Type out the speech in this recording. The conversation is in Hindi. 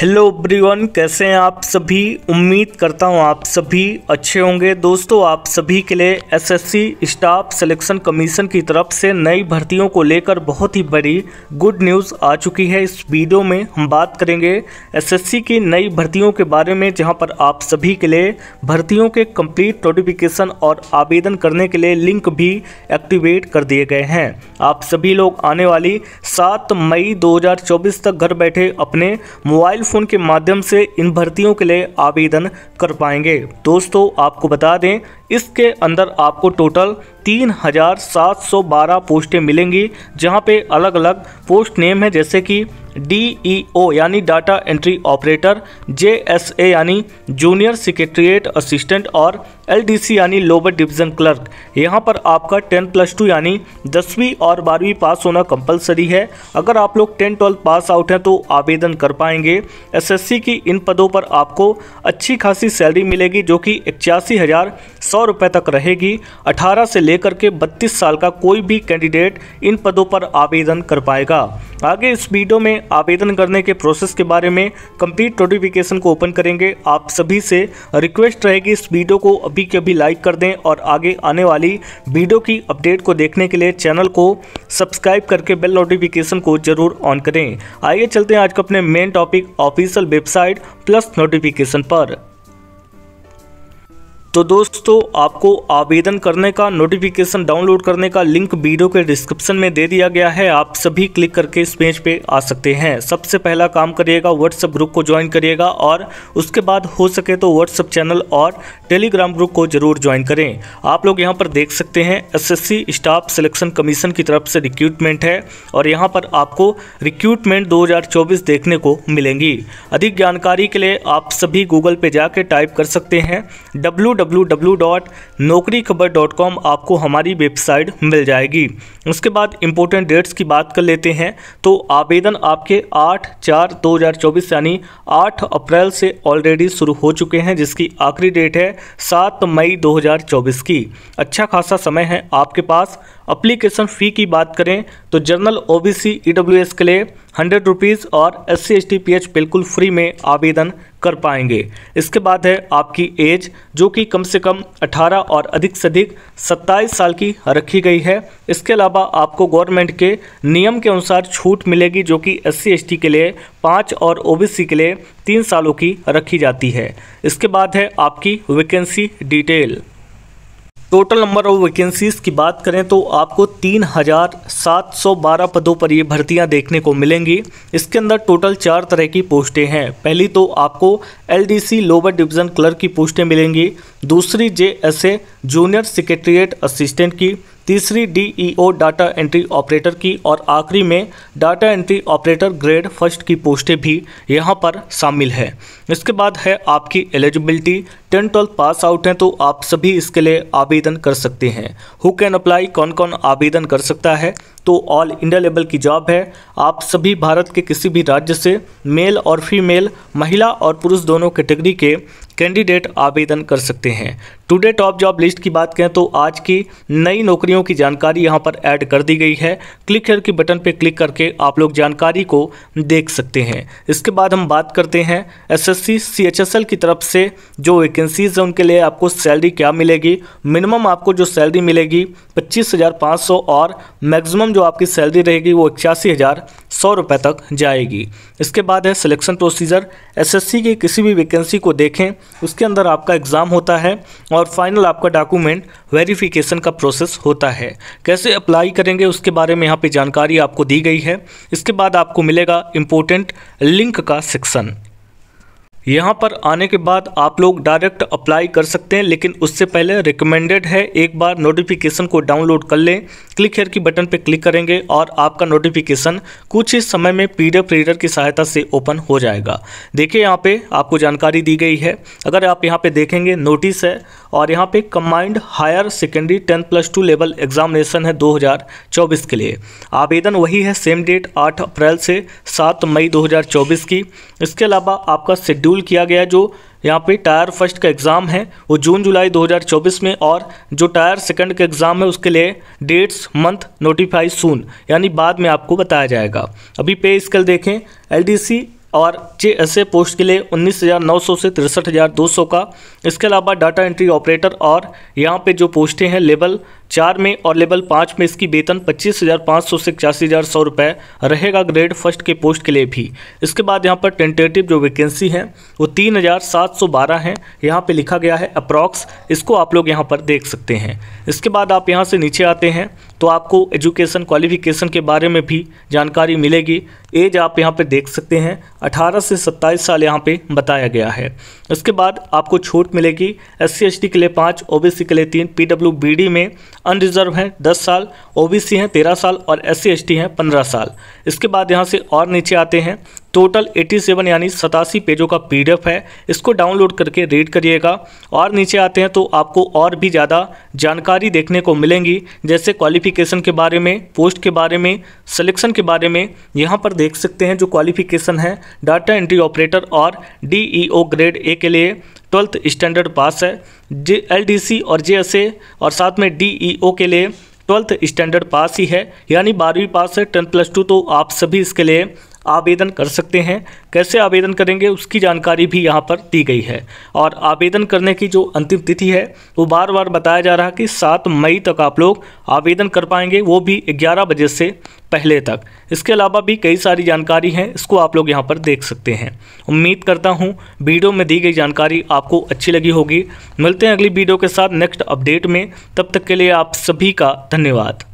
हेलो एवरीवन कैसे हैं आप सभी उम्मीद करता हूं आप सभी अच्छे होंगे दोस्तों आप सभी के लिए एसएससी स्टाफ सिलेक्शन कमीशन की तरफ से नई भर्तियों को लेकर बहुत ही बड़ी गुड न्यूज़ आ चुकी है इस वीडियो में हम बात करेंगे एसएससी की नई भर्तियों के बारे में जहां पर आप सभी के लिए भर्तियों के कम्प्लीट नोटिफिकेशन और आवेदन करने के लिए लिंक भी एक्टिवेट कर दिए गए हैं आप सभी लोग आने वाली सात मई दो तक घर बैठे अपने मोबाइल फ़ोन के माध्यम से इन भर्तियों के लिए आवेदन कर पाएंगे दोस्तों आपको बता दें इसके अंदर आपको टोटल 3712 पोस्टें मिलेंगी जहां पे अलग अलग पोस्ट नेम है जैसे कि डीईओ e यानी डाटा एंट्री ऑपरेटर जेएसए यानी जूनियर सेक्रेटरीट असिस्टेंट और एलडीसी यानी लोअर डिवीजन क्लर्क यहाँ पर आपका टेन प्लस टू यानी दसवीं और बारहवीं पास होना कंपलसरी है अगर आप लोग टेन ट्वेल्थ पास आउट हैं तो आवेदन कर पाएंगे एसएससी की इन पदों पर आपको अच्छी खासी सैलरी मिलेगी जो कि इक्यासी हज़ार सौ रुपये तक रहेगी अठारह से लेकर के बत्तीस साल का कोई भी कैंडिडेट इन पदों पर आवेदन कर पाएगा आगे इस वीडियो में आवेदन करने के प्रोसेस के बारे में कंप्लीट नोटिफिकेशन को ओपन करेंगे आप सभी से रिक्वेस्ट रहेगी इस वीडियो को अभी के अभी लाइक कर दें और आगे आने वाली वीडियो की अपडेट को देखने के लिए चैनल को सब्सक्राइब करके बेल नोटिफिकेशन को जरूर ऑन करें आइए चलते हैं आज का अपने main topic official website plus notification पर तो दोस्तों आपको आवेदन करने का नोटिफिकेशन डाउनलोड करने का लिंक वीडियो के डिस्क्रिप्शन में दे दिया गया है आप सभी क्लिक करके इस पेज पे आ सकते हैं सबसे पहला काम करिएगा व्हाट्सएप ग्रुप को ज्वाइन करिएगा और उसके बाद हो सके तो व्हाट्सएप चैनल और टेलीग्राम ग्रुप को जरूर ज्वाइन करें आप लोग यहाँ पर देख सकते हैं एस स्टाफ सिलेक्शन कमीशन की तरफ से रिक्रूटमेंट है और यहाँ पर आपको रिक्रूटमेंट दो देखने को मिलेंगी अधिक जानकारी के लिए आप सभी गूगल पे जाके टाइप कर सकते हैं डब्ल्यू कॉम आपको हमारी वेबसाइट मिल जाएगी उसके बाद इम्पोर्टेंट डेट्स की बात कर लेते हैं तो आवेदन आपके 8 चार 2024 यानी 8 अप्रैल से ऑलरेडी शुरू हो चुके हैं जिसकी आखिरी डेट है 7 मई 2024 की अच्छा खासा समय है आपके पास अप्लीकेशन फ़ी की बात करें तो जनरल ओबीसी ईडब्ल्यूएस के लिए हंड्रेड रुपीज़ और S C S T P H बिल्कुल फ्री में आवेदन कर पाएंगे इसके बाद है आपकी एज जो कि कम से कम 18 और अधिक से अधिक सत्ताईस साल की रखी गई है इसके अलावा आपको गवर्नमेंट के नियम के अनुसार छूट मिलेगी जो कि एस सी के लिए पाँच और सी के लिए तीन सालों की रखी जाती है इसके बाद है आपकी vacancy detail total number of vacancies की बात करें तो आपको तीन हज़ार सात सौ बारह पदों पर ये भर्तियां देखने को मिलेंगी इसके अंदर टोटल चार तरह की पोस्टें हैं पहली तो आपको एलडीसी लोअर डिवीज़न क्लर्क की पोस्टें मिलेंगी दूसरी J S A junior secretariat assistant की तीसरी डीईओ डाटा एंट्री ऑपरेटर की और आखिरी में data entry operator grade first की पोस्टें भी यहाँ पर शामिल है इसके बाद है आपकी eligibility ten twelfth pass out हैं तो आप सभी इसके लिए आवेदन कर सकते हैं हु कैन अप्लाई कौन कौन आवेदन कर सकता है तो ऑल इंडिया लेवल की जॉब है आप सभी भारत के किसी भी राज्य से मेल और फीमेल महिला और पुरुष दोनों कैटेगरी के कैंडिडेट आवेदन कर सकते हैं टुडे टॉप जॉब लिस्ट की बात करें तो आज की नई नौकरियों की जानकारी यहां पर ऐड कर दी गई है क्लिक हेयर के बटन पर क्लिक करके आप लोग जानकारी को देख सकते हैं इसके बाद हम बात करते हैं एसएससी सीएचएसएल की तरफ से जो वैकेंसीज हैं उनके लिए आपको सैलरी क्या मिलेगी मिनिमम आपको जो सैलरी मिलेगी पच्चीस और मैक्सिमम जो आपकी सैलरी रहेगी वो इक्यासी हज़ार सौ रुपये तक जाएगी इसके बाद है सिलेक्शन प्रोसीजर एसएससी की किसी भी वैकेंसी को देखें उसके अंदर आपका एग्ज़ाम होता है और फाइनल आपका डॉक्यूमेंट वेरिफिकेशन का प्रोसेस होता है कैसे अप्लाई करेंगे उसके बारे में यहाँ पर जानकारी आपको दी गई है इसके बाद आपको मिलेगा इम्पोर्टेंट लिंक का सेक्शन यहाँ पर आने के बाद आप लोग डायरेक्ट अप्लाई कर सकते हैं लेकिन उससे पहले रिकमेंडेड है एक बार नोटिफिकेशन को डाउनलोड कर लें क्लिक हेयर की बटन पर क्लिक करेंगे और आपका नोटिफिकेशन कुछ ही समय में पी रीडर की सहायता से ओपन हो जाएगा देखिए यहाँ पे आपको जानकारी दी गई है अगर आप यहाँ पे देखेंगे नोटिस है और यहाँ पे combined higher secondary tenth plus two level examination है 2024 के लिए आवेदन वही है सेम डेट 8 अप्रैल से 7 मई 2024 की इसके अलावा आपका शेड्यूल शेड्यूल किया गया जो यहाँ पे टायर फर्स्ट का एग्ज़ाम है वो जून जुलाई 2024 में और जो टायर सेकंड का एग्ज़ाम है उसके लिए डेट्स मंथ नोटिफाई सून यानी बाद में आपको बताया जाएगा अभी पे स्केल देखें एलडीसी और जे एस ए पोस्ट के लिए 19,900 से तिरसठ का इसके अलावा डाटा एंट्री ऑपरेटर और यहाँ पे जो पोस्टें हैं लेवल चार में और लेवल पाँच में इसकी वेतन पच्चीस हज़ार पाँच सौ से इक्यासी हज़ार सौ रुपये रहेगा ग्रेड फर्स्ट के पोस्ट के लिए भी इसके बाद यहाँ पर टेंटेटिव जो वैकेंसी है वो तीन हज़ार सात सौ बारह हैं यहाँ पे लिखा गया है अप्रॉक्स इसको आप लोग यहाँ पर देख सकते हैं इसके बाद आप यहाँ से नीचे आते हैं तो आपको एजुकेशन क्वालिफिकेशन के बारे में भी जानकारी मिलेगी एज आप यहाँ पर देख सकते हैं अठारह से सत्ताईस साल यहाँ पर बताया गया है इसके बाद आपको छूट मिलेगी एस सी के लिए पाँच ओ के लिए तीन पी में अनरिजर्व हैं दस साल ओबीसी हैं तेरह साल और एस सी हैं पंद्रह साल इसके बाद यहाँ से और नीचे आते हैं टोटल 87 यानी सतासी पेजों का पीडीएफ है इसको डाउनलोड करके रीड करिएगा और नीचे आते हैं तो आपको और भी ज़्यादा जानकारी देखने को मिलेंगी जैसे क्वालिफिकेशन के बारे में पोस्ट के बारे में सिलेक्शन के बारे में यहाँ पर देख सकते हैं जो क्वालिफिकेशन है डाटा एंट्री ऑपरेटर और डी ग्रेड ए के लिए ट्वेल्थ स्टैंडर्ड पास है जे एल और जे और साथ में डी e के लिए ट्वेल्थ स्टैंडर्ड पास ही है यानी बारहवीं पास है टेंथ प्लस टू तो आप सभी इसके लिए आवेदन कर सकते हैं कैसे आवेदन करेंगे उसकी जानकारी भी यहाँ पर दी गई है और आवेदन करने की जो अंतिम तिथि है वो बार बार बताया जा रहा है कि सात मई तक आप लोग आवेदन कर पाएंगे वो भी ग्यारह बजे से पहले तक इसके अलावा भी कई सारी जानकारी हैं इसको आप लोग यहाँ पर देख सकते हैं उम्मीद करता हूँ वीडियो में दी गई जानकारी आपको अच्छी लगी होगी मिलते हैं अगली वीडियो के साथ नेक्स्ट अपडेट में तब तक के लिए आप सभी का धन्यवाद